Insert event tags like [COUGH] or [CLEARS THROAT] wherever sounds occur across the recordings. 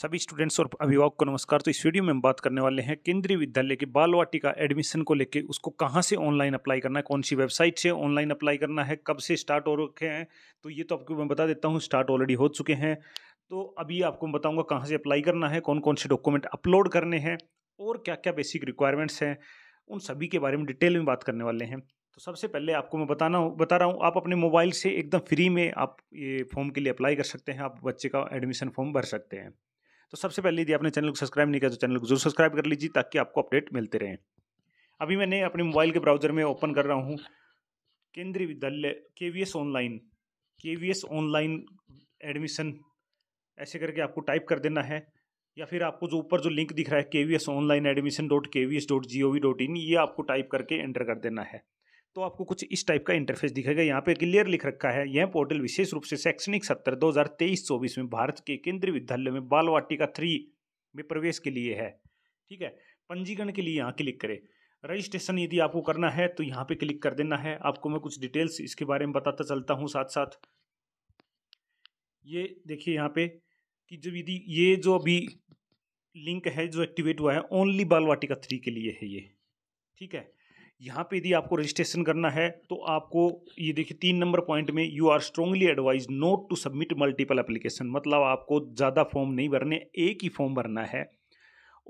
सभी स्टूडेंट्स और अभिभावक को नमस्कार तो इस वीडियो में हम बात करने वाले हैं केंद्रीय विद्यालय के बालवाटी का एडमिशन को लेकर उसको कहाँ से ऑनलाइन अप्लाई करना है कौन सी वेबसाइट से ऑनलाइन अप्लाई करना है कब से स्टार्ट हो रखे हैं तो ये तो आपको मैं बता देता हूँ स्टार्ट ऑलरेडी हो चुके हैं तो अभी आपको मैं बताऊँगा कहाँ से अप्लाई करना है कौन कौन से डॉक्यूमेंट अपलोड करने हैं और क्या क्या बेसिक रिक्वायरमेंट्स हैं उन सभी के बारे में डिटेल में बात करने वाले हैं तो सबसे पहले आपको मैं बताना बता रहा हूँ आप अपने मोबाइल से एकदम फ्री में आप ये फॉर्म के लिए अप्लाई कर सकते हैं आप बच्चे का एडमिशन फॉर्म भर सकते हैं तो सबसे पहले यदि आपने चैनल को सब्सक्राइब नहीं किया तो चैनल को जरूर सब्सक्राइब कर लीजिए ताकि आपको अपडेट मिलते रहें अभी मैंने अपने मोबाइल के ब्राउज़र में ओपन कर रहा हूँ Kendriya Vidyalaya K V S online K V S online admission ऐसे करके आपको टाइप कर देना है या फिर आपको जो ऊपर जो लिंक दिख रहा है K V S online admission dot K V S dot G O V dot in ये आपको टाइप करके एंटर कर देना है तो आपको कुछ इस टाइप का इंटरफेस दिखेगा यहाँ पे क्लियर लिख रखा है यह पोर्टल विशेष रूप से शैक्षणिक सत्र 2023-24 में भारत के केंद्रीय विद्यालय में बालवाटिका थ्री में प्रवेश के लिए है ठीक है पंजीकरण के लिए यहाँ क्लिक करें रजिस्ट्रेशन यदि आपको करना है तो यहाँ पे क्लिक कर देना है आपको मैं कुछ डिटेल्स इसके बारे में बताता चलता हूँ साथ साथ ये देखिए यहाँ पे कि जब यदि ये जो अभी लिंक है जो एक्टिवेट हुआ है ओनली बाल वाटिका थ्री के लिए है ये ठीक है यहाँ पे यदि आपको रजिस्ट्रेशन करना है तो आपको ये देखिए तीन नंबर पॉइंट में you are strongly advise not to submit multiple application मतलब आपको ज़्यादा फॉर्म नहीं भरने एक ही फॉर्म भरना है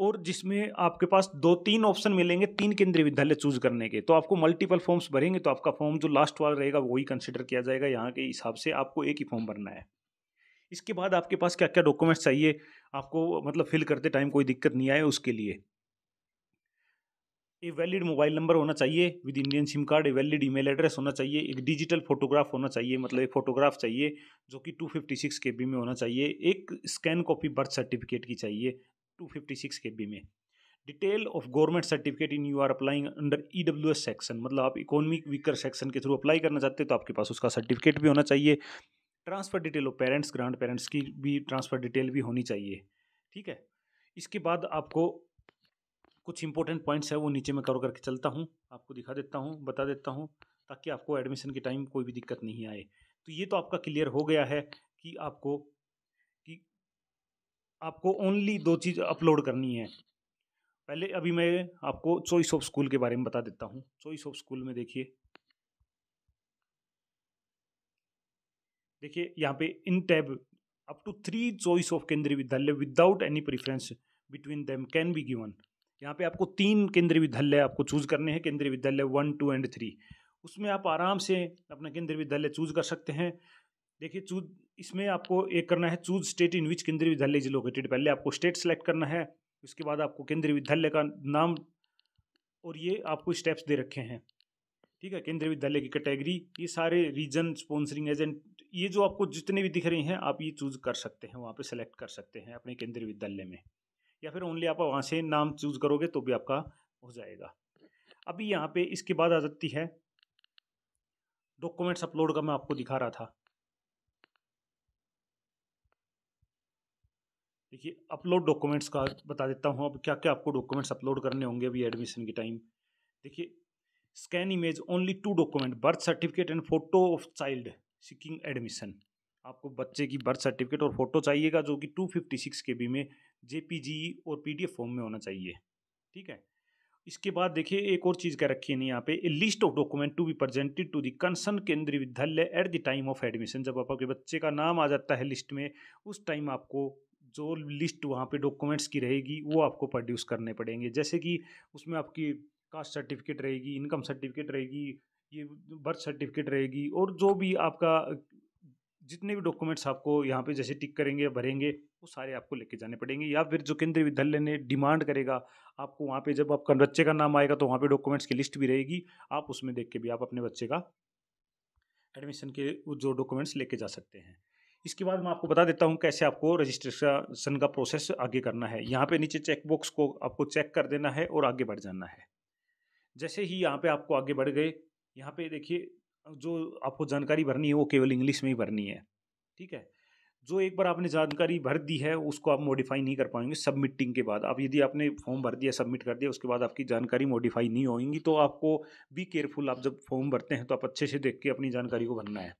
और जिसमें आपके पास दो तीन ऑप्शन मिलेंगे तीन केंद्रीय विद्यालय चूज करने के तो आपको मल्टीपल फॉर्म्स भरेंगे तो आपका फॉर्म जो लास्ट वाला रहेगा वही कंसिडर किया जाएगा यहाँ के हिसाब से आपको एक ही फॉर्म भरना है इसके बाद आपके पास क्या क्या डॉक्यूमेंट्स चाहिए आपको मतलब फिल करते टाइम कोई दिक्कत नहीं आए उसके लिए ए वैलिड मोबाइल नंबर होना चाहिए with Indian SIM card a valid email address होना चाहिए एक डिजिटल फोटोग्राफ होना चाहिए मतलब एक फोटोग्राफ चाहिए जो कि 256 बी में होना चाहिए एक स्कैन कॉपी बर्थ सर्टिफिकेट की चाहिए 256 बी में detail of government certificate in you are applying under E W S section मतलब आप इकोनॉमिक वीकर सेक्शन के थ्रू अप्लाई करना चाहते हैं तो आपके पास उसका सर्टिफिकेट भी होना चाहिए transfer detail of parents grandparents की भी ट्रांसफ़र डिटेल भी होनी चाहिए ठीक है इसके बाद आपको कुछ इंपॉर्टेंट पॉइंट्स है वो नीचे मैं कवर करके चलता हूँ आपको दिखा देता हूँ बता देता हूँ ताकि आपको एडमिशन के टाइम कोई भी दिक्कत नहीं आए तो ये तो आपका क्लियर हो गया है कि आपको कि आपको ओनली दो चीज़ अपलोड करनी है पहले अभी मैं आपको चॉइस ऑफ स्कूल के बारे में बता देता हूँ चॉइस ऑफ स्कूल में देखिए देखिए यहाँ पे in tab up to three choice of Kendriya Vidyalaya without any preference between them can be given यहाँ पे आपको तीन केंद्रीय विद्यालय आपको चूज करने हैं केंद्रीय विद्यालय वन टू एंड थ्री उसमें आप आराम से अपना केंद्रीय विद्यालय चूज कर सकते हैं देखिए चूज इसमें आपको एक करना है चूज स्टेट इन विच केंद्रीय विद्यालय इज लोकेटेड पहले आपको स्टेट सेलेक्ट करना है उसके बाद आपको केंद्रीय विद्यालय का नाम और ये आपको स्टेप्स दे रखे हैं ठीक है केंद्रीय विद्यालय की कैटेगरी ये सारे रीजन स्पॉन्सरिंग एजेंट ये जो आपको जितने भी दिख रहे हैं आप ये चूज कर सकते हैं वहाँ पे सेलेक्ट कर सकते हैं अपने केंद्रीय विद्यालय में या फिर ओनली आप वहाँ से नाम चूज़ करोगे तो भी आपका हो जाएगा अभी यहाँ पे इसके बाद आ जाती है डॉक्यूमेंट्स अपलोड का मैं आपको दिखा रहा था देखिए अपलोड डॉक्यूमेंट्स का बता देता हूँ अब क्या क्या आपको डॉक्यूमेंट्स अपलोड करने होंगे अभी एडमिशन के टाइम देखिए scan image only two document birth certificate and photo of child seeking admission आपको बच्चे की बर्थ सर्टिफिकेट और फोटो चाहिएगा जो कि two fifty six K B में जे और पी फॉर्म में होना चाहिए ठीक है इसके बाद देखिए एक और चीज़ क्या रखी है यहाँ पे a list of document to be presented to the concern Kendriya Vidyalaya at the time of admission जब आपके बच्चे का नाम आ जाता है लिस्ट में उस टाइम आपको जो लिस्ट वहाँ पे डॉक्यूमेंट्स की रहेगी वो आपको प्रोड्यूस करने पड़ेंगे जैसे कि उसमें आपकी कास्ट सर्टिफिकेट रहेगी इनकम सर्टिफिकेट रहेगी ये बर्थ सर्टिफिकेट रहेगी और जो भी आपका जितने भी डॉक्यूमेंट्स आपको यहाँ पे जैसे टिक करेंगे भरेंगे वो सारे आपको लेके जाने पड़ेंगे या फिर जो केंद्रीय विद्यालय ने डिमांड करेगा आपको वहाँ पे जब आपका बच्चे का नाम आएगा तो वहाँ पे डॉक्यूमेंट्स की लिस्ट भी रहेगी आप उसमें देख के भी आप अपने बच्चे का एडमिशन के जो डॉक्यूमेंट्स लेके जा सकते हैं इसके बाद मैं आपको बता देता हूँ कैसे आपको रजिस्ट्रेशन का प्रोसेस आगे करना है यहाँ पे नीचे चेकबॉक्स को आपको चेक कर देना है और आगे बढ़ जाना है जैसे ही यहाँ पे आपको आगे बढ़ गए यहाँ पे देखिए जो आपको जानकारी भरनी है वो केवल इंग्लिश में ही भरनी है ठीक है जो एक बार आपने जानकारी भर दी है उसको आप मॉडिफाई नहीं कर पाएंगे सबमिटिंग के बाद आप यदि आपने फॉर्म भर दिया सबमिट कर दिया उसके बाद आपकी जानकारी मॉडिफाई नहीं होगी तो आपको बी केयरफुल आप जब फॉर्म भरते हैं तो आप अच्छे से देख के अपनी जानकारी को भरना है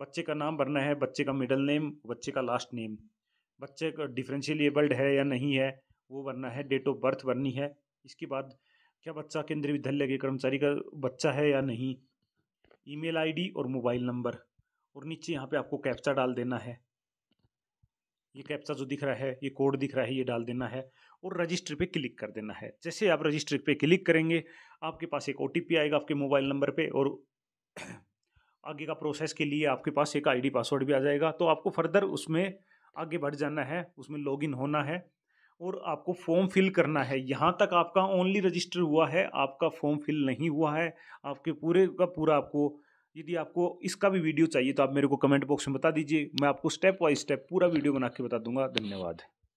बच्चे का नाम भरना है बच्चे का मिडल नेम बच्चे का लास्ट नेम बच्चे का एबल्ड है या नहीं है वो भरना है डेट ऑफ बर्थ भरनी है इसके बाद क्या बच्चा केंद्रीय विद्यालय के कर्मचारी का बच्चा है या नहीं ईमेल आईडी और मोबाइल नंबर और नीचे यहाँ पे आपको कैप्चा डाल देना है ये कैप्चा जो दिख रहा है ये कोड दिख रहा है ये डाल देना है और रजिस्टर पे क्लिक कर देना है जैसे आप रजिस्टर पे क्लिक करेंगे आपके पास एक ओ आएगा आपके मोबाइल नंबर पर और [CLEARS THROAT] आगे का प्रोसेस के लिए आपके पास एक आईडी पासवर्ड भी आ जाएगा तो आपको फर्दर उसमें आगे बढ़ जाना है उसमें लॉग होना है और आपको फॉर्म फिल करना है यहाँ तक आपका ओनली रजिस्टर हुआ है आपका फॉर्म फिल नहीं हुआ है आपके पूरे का पूरा आपको यदि आपको इसका भी वीडियो चाहिए तो आप मेरे को कमेंट बॉक्स में बता दीजिए मैं आपको स्टेप बाई स्टेप पूरा वीडियो बना के बता दूंगा धन्यवाद